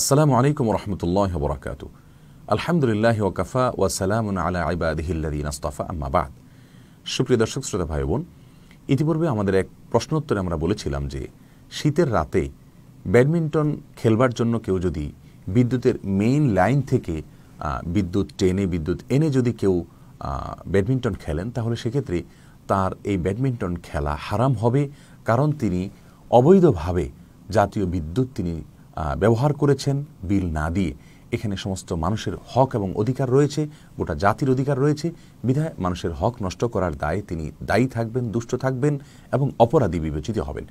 আসসালামু আলাইকুম রহমতুল্লাহ বরাকাত আলহামদুলিল্লাহ ওকাফা সালাম আলা আইবাদিহিল্লাদিন আস্তাফা আম্মাবাদ সুপ্রিয় দর্শক শ্রোতা ভাই বোন ইতিপূর্বে আমাদের এক প্রশ্নোত্তরে আমরা বলেছিলাম যে শীতের রাতে ব্যাডমিন্টন খেলবার জন্য কেউ যদি বিদ্যুতের মেইন লাইন থেকে বিদ্যুৎ টেনে বিদ্যুৎ এনে যদি কেউ ব্যাডমিন্টন খেলেন তাহলে সেক্ষেত্রে তার এই ব্যাডমিন্টন খেলা হারাম হবে কারণ তিনি অবৈধভাবে জাতীয় বিদ্যুৎ তিনি ব্যবহার করেছেন বিল না দিয়ে এখানে সমস্ত মানুষের হক এবং অধিকার রয়েছে গোটা জাতির অধিকার রয়েছে বিধায় মানুষের হক নষ্ট করার দায়ে তিনি দায়ী থাকবেন দুষ্ট থাকবেন এবং অপরাধী বিবেচিত হবেন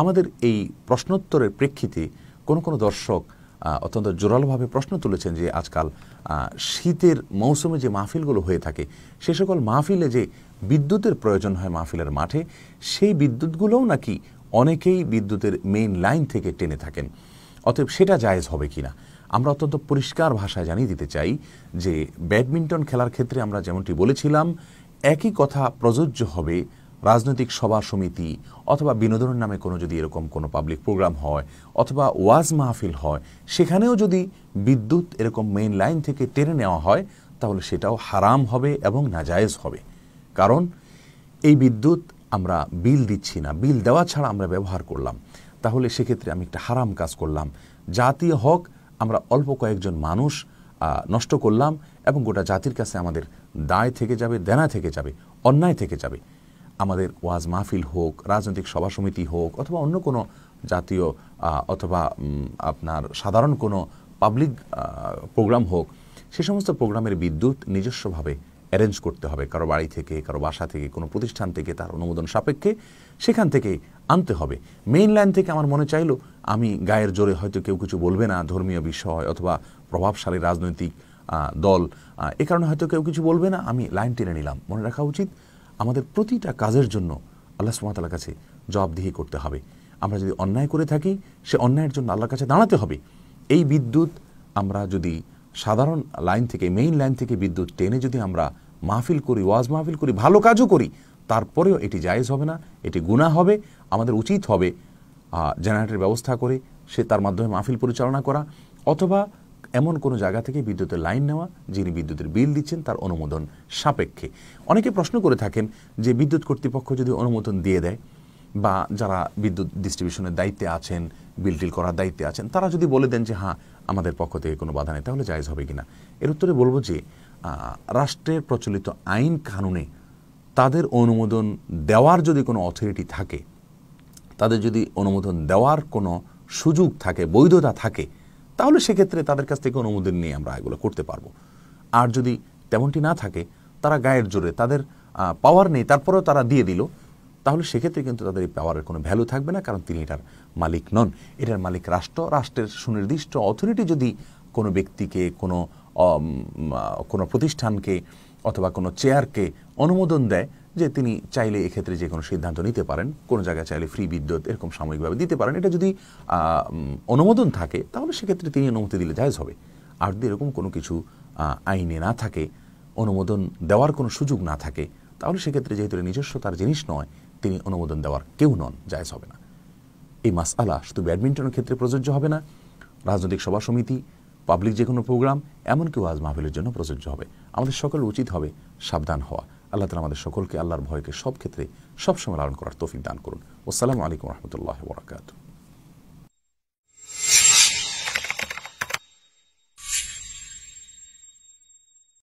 আমাদের এই প্রশ্নোত্তরের প্রেক্ষিতে কোন কোনো দর্শক অত্যন্ত জোরালোভাবে প্রশ্ন তুলেছেন যে আজকাল শীতের মৌসুমে যে মাহফিলগুলো হয়ে থাকে সে সকল মাহফিলে যে বিদ্যুতের প্রয়োজন হয় মাহফিলের মাঠে সেই বিদ্যুৎগুলোও নাকি অনেকেই বিদ্যুতের মেইন লাইন থেকে টেনে থাকেন অতএব সেটা জায়েজ হবে কি না আমরা অত্যন্ত পরিষ্কার ভাষায় জানিয়ে দিতে চাই যে ব্যাডমিন্টন খেলার ক্ষেত্রে আমরা যেমনটি বলেছিলাম একই কথা প্রযোজ্য হবে রাজনৈতিক সভা সমিতি অথবা বিনোদনের নামে কোনো যদি এরকম কোনো পাবলিক প্রোগ্রাম হয় অথবা ওয়াজ মাহফিল হয় সেখানেও যদি বিদ্যুৎ এরকম মেইন লাইন থেকে টেনে নেওয়া হয় তাহলে সেটাও হারাম হবে এবং নাজায়েজ হবে কারণ এই বিদ্যুৎ আমরা বিল দিচ্ছি না বিল দেওয়া ছাড়া আমরা ব্যবহার করলাম তাহলে সেক্ষেত্রে আমি একটা হারাম কাজ করলাম জাতীয় হক আমরা অল্প কয়েকজন মানুষ নষ্ট করলাম এবং গোটা জাতির কাছে আমাদের দায় থেকে যাবে দেনা থেকে যাবে অন্যায় থেকে যাবে আমাদের ওয়াজ মাহফিল হোক রাজনৈতিক সভা সমিতি হোক অথবা অন্য কোনো জাতীয় অথবা আপনার সাধারণ কোনো পাবলিক প্রোগ্রাম হোক সে সমস্ত প্রোগ্রামের বিদ্যুৎ নিজস্বভাবে অ্যারেঞ্জ করতে হবে কারো বাড়ি থেকে কারো বাসা থেকে কোনো প্রতিষ্ঠান থেকে তার অনুমোদন সাপেক্ষে সেখান থেকে আনতে হবে মেইন লাইন থেকে আমার মনে চাইলো আমি গায়ের জোরে হয়তো কেউ কিছু বলবে না ধর্মীয় বিষয় অথবা প্রভাবশালী রাজনৈতিক দল এ কারণে হয়তো কেউ কিছু বলবে না আমি লাইন টেনে নিলাম মনে রাখা উচিত আমাদের প্রতিটা কাজের জন্য আল্লাহ সুমাতালার কাছে জবাবদিহি করতে হবে আমরা যদি অন্যায় করে থাকি সে অন্যায়ের জন্য আল্লাহর কাছে দাঁড়াতে হবে এই বিদ্যুৎ আমরা যদি সাধারণ লাইন থেকে মেইন লাইন থেকে বিদ্যুৎ টেনে যদি আমরা মাহফিল করি ওয়াজ মাহফিল করি ভালো কাজও করি তারপরেও এটি জায়েজ হবে না এটি গুণা হবে আমাদের উচিত হবে জেনারেটরের ব্যবস্থা করে সে তার মাধ্যমে মাহফিল পরিচালনা করা অথবা এমন কোনো জায়গা থেকে বিদ্যুতের লাইন নেওয়া যিনি বিদ্যুতের বিল দিচ্ছেন তার অনুমোদন সাপেক্ষে অনেকে প্রশ্ন করে থাকেন যে বিদ্যুৎ কর্তৃপক্ষ যদি অনুমোদন দিয়ে দেয় বা যারা বিদ্যুৎ ডিস্ট্রিবিউশনের দায়িত্বে আছেন বিল টিল করার দায়িত্বে আছেন তারা যদি বলে দেন যে হ্যাঁ আমাদের পক্ষ থেকে কোনো বাধা নেই তাহলে জায়জ হবে কি না এর উত্তরে বলবো যে রাষ্ট্রের প্রচলিত আইন কানুনে তাদের অনুমোদন দেওয়ার যদি কোনো অথরিটি থাকে তাদের যদি অনুমোদন দেওয়ার কোনো সুযোগ থাকে বৈধতা থাকে তাহলে সেক্ষেত্রে তাদের কাছ থেকে অনুমোদন নিয়ে আমরা এগুলো করতে পারবো আর যদি তেমনটি না থাকে তারা গায়ের জোরে তাদের পাওয়ার নেই তারপরেও তারা দিয়ে দিল তাহলে সেক্ষেত্রে কিন্তু তাদের এই পাওয়ারের কোনো ভ্যালু থাকবে না কারণ তিনি এটার মালিক নন এটার মালিক রাষ্ট্র রাষ্ট্রের সুনির্দিষ্ট অথরিটি যদি কোনো ব্যক্তিকে কোনো কোনো প্রতিষ্ঠানকে অথবা কোনো চেয়ারকে অনুমোদন দেয় যে তিনি চাইলে এক্ষেত্রে যে কোনো সিদ্ধান্ত নিতে পারেন কোনো জায়গায় চাইলে ফ্রি বিদ্যুৎ এরকম সাময়িকভাবে দিতে পারেন এটা যদি অনুমোদন থাকে তাহলে সেক্ষেত্রে তিনি অনুমতি দিলে জায়জ হবে আর যদি এরকম কোনো কিছু আইনে না থাকে অনুমোদন দেওয়ার কোনো সুযোগ না থাকে তাহলে সেক্ষেত্রে যেহেতু নিজস্ব তার জিনিস নয় তিনি অনুমোদন দেওয়ার কেউ নন জায়জ হবে না এই মাস আলা শুধু ব্যাডমিন্টনের ক্ষেত্রে প্রযোজ্য হবে না রাজনৈতিক সভা সমিতি পাবলিক যে কোনো প্রোগ্রাম এমনকি ওয়াজ মাহফিলের জন্য প্রযোজ্য হবে আমাদের সকল উচিত হবে সাবধান হওয়া আল্লাহ তালা আমাদের সকলকে আল্লাহর ভয়কে সব ক্ষেত্রে সবসময় লালন করার তফিক দান করুন আসসালামু আলাইকুম রহমতুল্লাহ বরাকাতু